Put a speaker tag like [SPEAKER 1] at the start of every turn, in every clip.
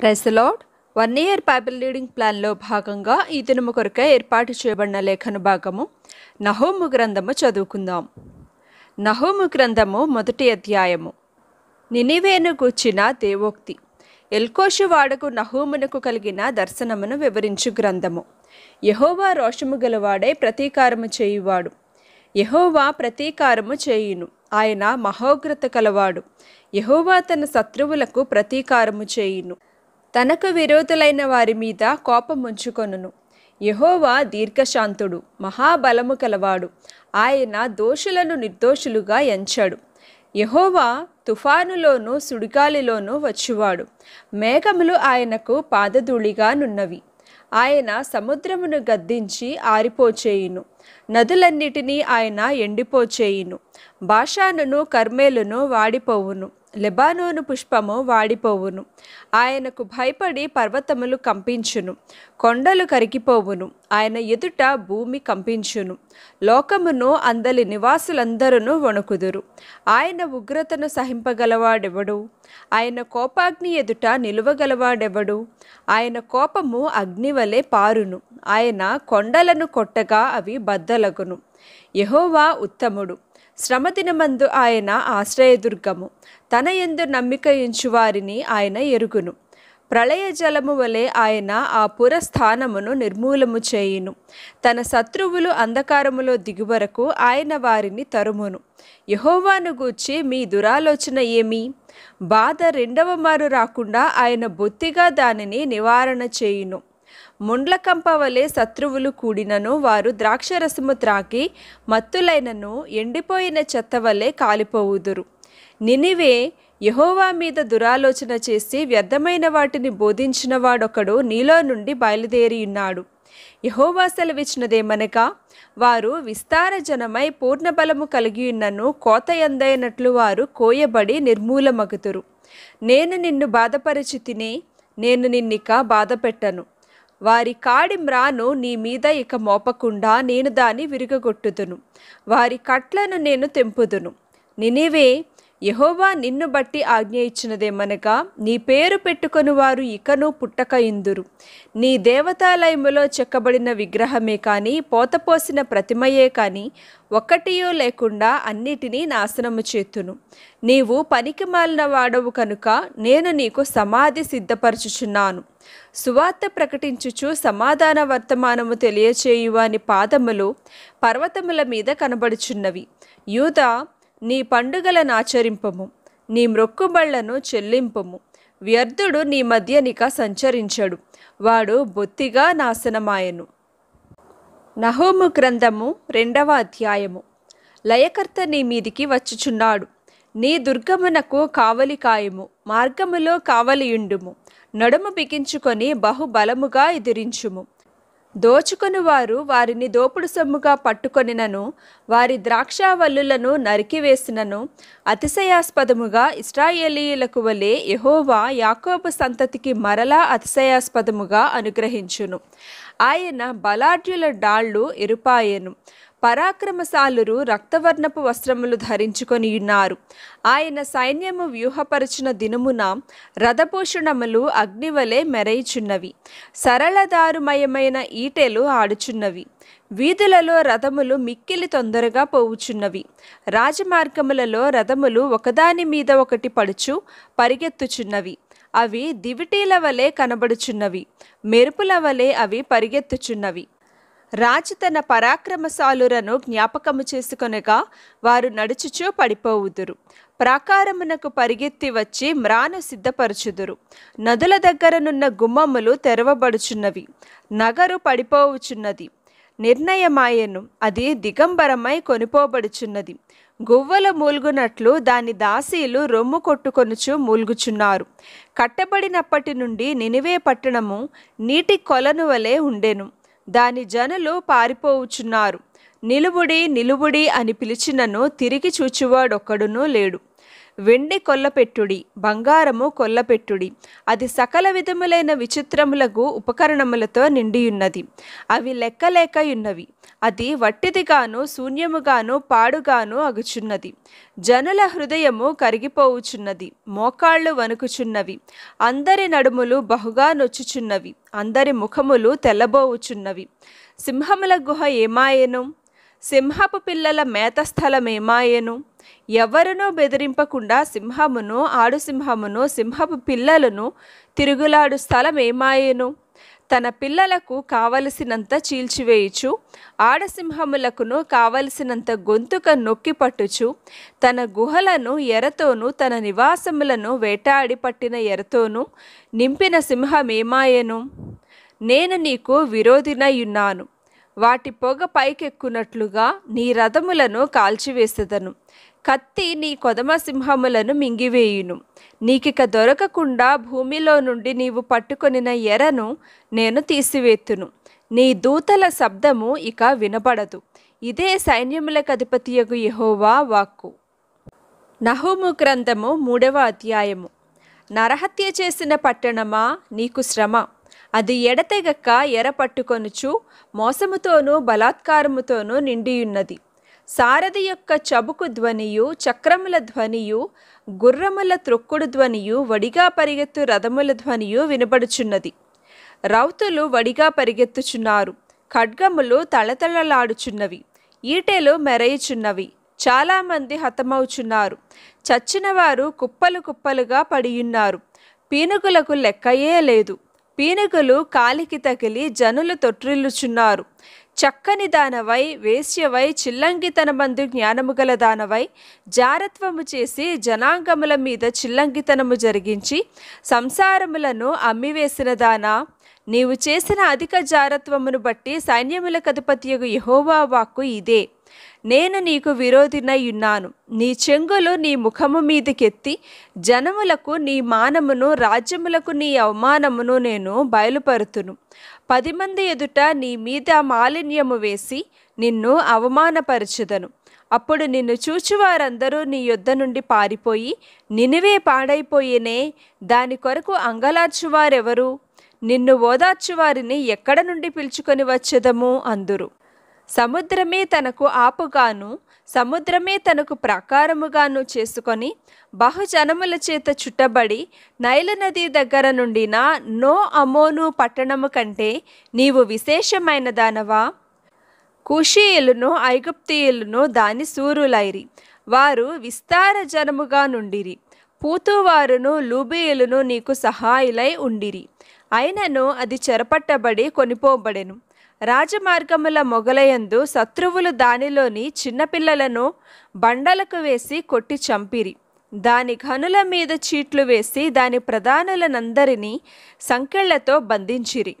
[SPEAKER 1] ప్రెసలోడ్ one year Bible reading ప్లాన్లో భాగంగా ఈ దినము కొరకై ఏర్పాటు చేయబడిన లేఖను భాగము నహోము గ్రంథము చదువుకుందాం నహోము గ్రంథము మొదటి అధ్యాయము నినివేను కూర్చిన దేవోక్తి ఎల్కోషు వాడకు నహోమునకు కలిగిన దర్శనమును వివరించు గ్రంథము యహోవా రోషము గలవాడే ప్రతీకారము చేయువాడు యహోవా ప్రతీకారము చేయును ఆయన మహోగ్రత కలవాడు యహోవా తన శత్రువులకు ప్రతీకారము చేయును తనకు విరోధులైన వారి మీద కోపముంచుకొనును యహోవా దీర్ఘశాంతుడు మహాబలము కలవాడు ఆయన దోషులను నిర్దోషులుగా ఎంచాడు యహోవా తుఫానులోనూ సుడిగాలిలోనూ వచ్చువాడు మేఘములు ఆయనకు పాదధూళిగా నున్నవి ఆయన సముద్రమును గద్దించి ఆరిపోచేయును నదులన్నిటినీ ఆయన ఎండిపోచేయును భాషానును కర్మేలును వాడిపోవును లెబానోను పుష్పము వాడిపోవును ఆయనకు భయపడి పర్వతములు కంపించును కొండలు కరిగిపోవును ఆయన ఎదుట భూమి కంపించును లోకమును అందలి నివాసులందరూ వణుకుదురు ఆయన ఉగ్రతను సహింపగలవాడెవడు ఆయన కోపాగ్ని ఎదుట నిలువగలవాడెవడు ఆయన కోపము అగ్నివలే పారును ఆయన కొండలను కొట్టగా అవి బద్దలగును యహోవా ఉత్తముడు శ్రమదినమందు ఆయన ఆశ్రయదుర్గము తన ఎందు నమ్మిక ఉంచువారిని ఆయన ఎరుగును ప్రళయ జలము వలె ఆయన ఆ పురస్థానమును నిర్మూలము చేయును తన శత్రువులు అంధకారములో దిగువరకు ఆయన వారిని తరుమును యహోవాను గూర్చి మీ దురాలోచన ఏమి బాధ రెండవ మారు రాకుండా ఆయన బొత్తిగా దానిని నివారణ చేయును ముండ్లకంప వలె శత్రువులు కూడినను వారు ద్రాక్షరసము త్రాకి మత్తులైనను ఎండిపోయిన చెత్త వలె కాలిపోవుదురు నినివే యహోవా మీద దురాలోచన చేసి వ్యర్థమైన వాటిని బోధించిన వాడొకడు నీలో నుండి బయలుదేరియున్నాడు యహోవా సెలవిచ్చినదేమనగా వారు విస్తార జనమై పూర్ణబలము కలిగియున్నను కోత ఎందైనట్లు వారు కోయబడి నిర్మూలమగుతురు నేను నిన్ను బాధపరిచి తిని నేను నిన్నిక బాధపెట్టను వారి కాడి మ్రాను నీ మీద ఇక మోపకుండా నేను దాన్ని విరగగొట్టుదును వారి కట్లను నేను తెంపుదును నినివే యహోవా నిన్ను బట్టి ఆజ్ఞ ఇచ్చినదేమనగా నీ పేరు పెట్టుకొని వారు ఇకను పుట్టక ఇందురు నీ దేవతాలయములో చెక్కబడిన విగ్రహమే కానీ పోతపోసిన ప్రతిమయే కానీ ఒక్కటియో లేకుండా అన్నిటినీ నాశనము చేతును నీవు పనికి మాలిన వాడవు కనుక నేను నీకు సమాధి సిద్ధపరచుచున్నాను సువార్త ప్రకటించుచు సమాధాన వర్తమానము తెలియచేయువాని పాదములు పర్వతముల మీద కనబడుచున్నవి యూదా నీ నాచరింపము నీ మ్రొక్కుబళ్లను చెల్లింపము వ్యర్థుడు నీ మధ్యనిక సంచరించడు వాడు బొత్తిగా నాశనమాయను నహోము గ్రంథము రెండవ అధ్యాయము లయకర్త నీ మీదికి వచ్చుచున్నాడు నీ దుర్గమునకు కావలి కాయము మార్గములో కావలియుండుము నడుము బిగించుకొని బహుబలముగా ఎదిరించుము దోచుకొని వారు వారిని దోపుడు సొమ్ముగా పట్టుకొనినను వారి ద్రాక్షావల్లులను నరికివేసినను అతిశయాస్పదముగా ఇస్రాయేలీలకు వలె యహోవా యాకోబు సంతతికి మరలా అతిశయాస్పదముగా అనుగ్రహించును ఆయన బలాఢ్యుల డాళ్ళు ఇరుపాయెను పరాక్రమశాలురు రక్తవర్ణపు వస్త్రములు ధరించుకొని ఉన్నారు ఆయన సైన్యము వ్యూహపరచిన దినమున రథభూషణములు అగ్నివలే మెరయిచున్నవి సరళదారుమయమైన ఈటెలు ఆడుచున్నవి వీధులలో రథములు మిక్కిలి తొందరగా పోవుచున్నవి రాజమార్గములలో రథములు ఒకదాని మీద ఒకటి పడుచు పరిగెత్తుచున్నవి అవి దివిటీల వలె కనబడుచున్నవి మెరుపుల వలె అవి పరిగెత్తుచున్నవి రాజు తన పరాక్రమశాలురను జ్ఞాపకము చేసుకొనగా వారు నడుచుచూ పడిపోవుదురు ప్రాకారమునకు పరిగెత్తి వచ్చి మ్రాను సిద్ధపరచుదురు నదుల దగ్గరనున్న గుమ్మములు తెరవబడుచున్నవి నగరు పడిపోవుచున్నది నిర్ణయమాయను అది దిగంబరమై కొనిపోబడుచున్నది గువ్వలు మూల్గునట్లు దాని దాసీలు రొమ్ము కొట్టుకొనుచు మూల్గుచున్నారు కట్టబడినప్పటి నుండి నినివే పట్టణము నీటి కొలను వలె ఉండెను దాని జనులు పారిపోవుచున్నారు నిలువుడి నిలువుడి అని పిలిచినను తిరిగి చూచువాడొక్కడునూ లేడు వెండి కొల్లపెట్టుడి బంగారము కొల్లపెట్టుడి అది సకల విధములైన విచిత్రములకు ఉపకరణములతో నిండియున్నది అవి లెక్కలేకయున్నవి అది వట్టిదిగాను శూన్యముగాను పాడుగాను అగుచున్నది జనుల హృదయము కరిగిపోవుచున్నది మోకాళ్ళు వణుకుచున్నవి అందరి నడుములు బహుగా నొచ్చుచున్నవి అందరి ముఖములు తెల్లబోవుచున్నవి సింహముల గుహ ఏమాయెను సింహపు పిల్లల మేత స్థలమేమాయెను ఎవరినో బెదిరింపకుండా సింహమును ఆడుసింహమును సింహపు పిల్లలను తిరుగులాడు స్థలం ఏమాయేను తన పిల్లలకు కావలసినంత చీల్చివేయుచు ఆడసింహములకును కావలసినంత గొంతుక నొక్కి పట్టుచు తన గుహలను ఎరతోనూ తన నివాసములను వేటాడి పట్టిన ఎరతోనూ నింపిన సింహమేమాయను నేను నీకు విరోధినయున్నాను వాటి పొగ పైకెక్కునట్లుగా నీ రథములను కాల్చివేసేదను కత్తి నీ కొదమసింహములను మింగివేయును నీకిక దొరకకుండా భూమిలో నుండి నీవు పట్టుకొనిన ఎరను నేను తీసివేత్తును నీ దూతల శబ్దము ఇక వినబడదు ఇదే సైన్యములకు అధిపతియగు యహోవా వాక్కు నహోము గ్రంథము మూడవ అధ్యాయము నరహత్య చేసిన పట్టణమా నీకు శ్రమ అది ఎడతెగక్క ఎర పట్టుకొనుచు మోసముతోనూ బలాత్కారముతోనూ నిండియున్నది సారథి యొక్క చబుకు ధ్వనియు చక్రముల ధ్వనియు గుర్రముల త్రొక్కుడు ధ్వనియు వడిగా పరిగెత్తు రథముల ధ్వనియు వినబడుచున్నది రౌతులు వడిగా పరిగెత్తుచున్నారు ఖడ్గములు తళతళలాడుచున్నవి ఈటెలు మెరయుచున్నవి చాలామంది హతమవుచున్నారు చచ్చినవారు కుప్పలు కుప్పలుగా పడియున్నారు పీనుగులకు లెక్కయే లేదు పీనుగలు కాలికి తగిలి జనులు తొట్రిల్లుచున్నారు చక్కని దానవై వేశ్యవై మందు జ్ఞానము గల దానవై జారత్వము చేసి జనాంగముల మీద చిల్లంగితనము జరిగించి సంసారములను అమ్మివేసిన దానా నీవు చేసిన అధిక జారత్వమును బట్టి సైన్యముల కధిపతియగు యహోవా వాక్కు ఇదే నేను నీకు విరోధినయున్నాను నీ చెంగులు నీ ముఖము మీదకెత్తి జనములకు నీ మానమును రాజ్యములకు నీ అవమానమును నేను బయలుపరుతును పది మంది ఎదుట నీ మీద మాలిన్యము వేసి నిన్ను అవమానపరచుదను అప్పుడు నిన్ను చూచువారందరూ నీ యుద్ధ నుండి పారిపోయి నినివే పాడైపోయేనే దాని కొరకు అంగలార్చువారెవరు నిన్ను ఓదార్చువారిని ఎక్కడ నుండి పిలుచుకొని వచ్చేదము అందురు సముద్రమే తనకు ఆపుగాను సముద్రమే తనకు ప్రాకారముగాను చేసుకొని బహుజనముల చేత చుట్టబడి నైల నది దగ్గర నుండిన నో అమోను పట్టణము కంటే నీవు విశేషమైన దానవా కుషీయులను ఐగుప్తియులను దాని సూరులైరి వారు విస్తార జనముగా నుండిరి పూతువారును లూబియులను నీకు సహాయులై ఉండిరి అయినను అది చెరపట్టబడి కొనిపోబడెను రాజమార్గముల మొగలయందు శత్రువులు దానిలోని చిన్నపిల్లలను బండలకు వేసి కొట్టి చంపిరి దాని ఘనుల మీద చీట్లు వేసి దాని ప్రధానులనందరినీ సంకెళ్లతో బంధించిరి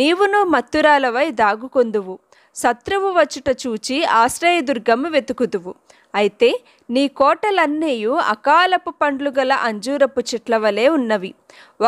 [SPEAKER 1] నీవును మత్తురాలవై దాగుకొందువు శత్రువు వచ్చుట చూచి ఆశ్రయదుర్గము వెతుకుదువు అయితే నీ కోటలన్నీయు అకాలపు పండ్లు గల అంజూరపు చెట్ల వలె ఉన్నవి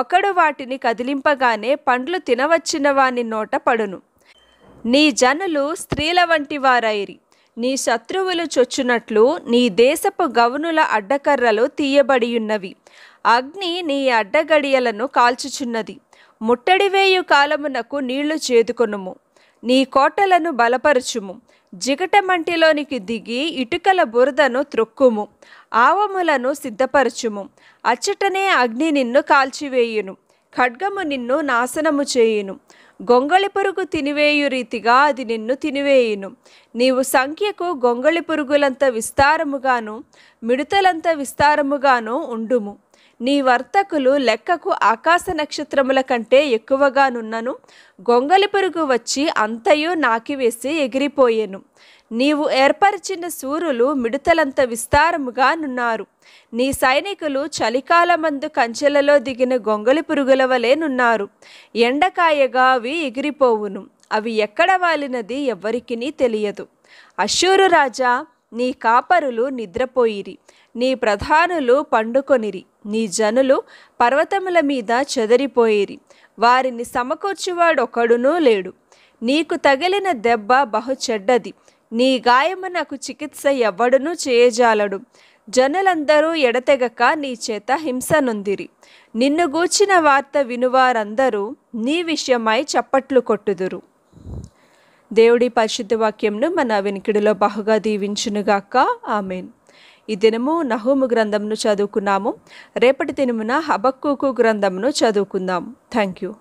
[SPEAKER 1] ఒకడు వాటిని కదిలింపగానే పండ్లు తినవచ్చిన వాని నోట పడును నీ జనులు స్త్రీల వంటి వారైరి నీ శత్రువులు చొచ్చునట్లు నీ దేశపు గవనుల అడ్డకర్రలు తీయబడియున్నవి అగ్ని నీ అడ్డగడియలను కాల్చుచున్నది ముట్టడివేయు కాలమునకు నీళ్లు చేదుకొనుము నీ కోటలను బలపరచుము జిగటమంటిలోనికి దిగి ఇటుకల బురదను త్రొక్కుము ఆవములను సిద్ధపరచుము అచ్చటనే అగ్ని నిన్ను కాల్చివేయును ఖడ్గము నిన్ను నాశనము చేయును గొంగళి పురుగు తినివేయు రీతిగా అది నిన్ను తినివేయును నీవు సంఖ్యకు గొంగళి పురుగులంత విస్తారముగాను మిడతలంత విస్తారముగాను ఉండుము నీ వర్తకులు లెక్కకు ఆకాశ నక్షత్రముల కంటే ఎక్కువగానున్నను గొంగలి పురుగు వచ్చి అంతయు నాకివేసి ఎగిరిపోయెను నీవు ఏర్పరిచిన సూరులు మిడతలంత విస్తారముగా నున్నారు నీ సైనికులు చలికాలమందు కంచెలలో దిగిన గొంగలి పురుగుల వలెనున్నారు ఎండకాయగా అవి ఎగిరిపోవును అవి ఎక్కడ వాలినది ఎవ్వరికీ తెలియదు అశూరు రాజా నీ కాపరులు నిద్రపోయిరి నీ ప్రధానులు పండుకొనిరి నీ జనులు పర్వతముల మీద చెదరిపోయిరి వారిని సమకూర్చువాడొకడునూ లేడు నీకు తగిలిన దెబ్బ బహు చెడ్డది నీ గాయము నాకు చికిత్స ఎవ్వడును చేయజాలడు జనులందరూ ఎడతెగక నీ చేత హింస నొందిరి నిన్ను గూర్చిన వార్త వినువారందరూ నీ విషయమై చప్పట్లు కొట్టుదురు దేవుడి పరిశుద్ధ వాక్యంను మన వెనుకిడిలో బాహుగా దీవించునుగాక ఆమెన్ ఈ దినము నహూము గ్రంథంను చదువుకున్నాము రేపటి దినమున హబక్కుకు గ్రంథంను చదువుకుందాం థ్యాంక్ యూ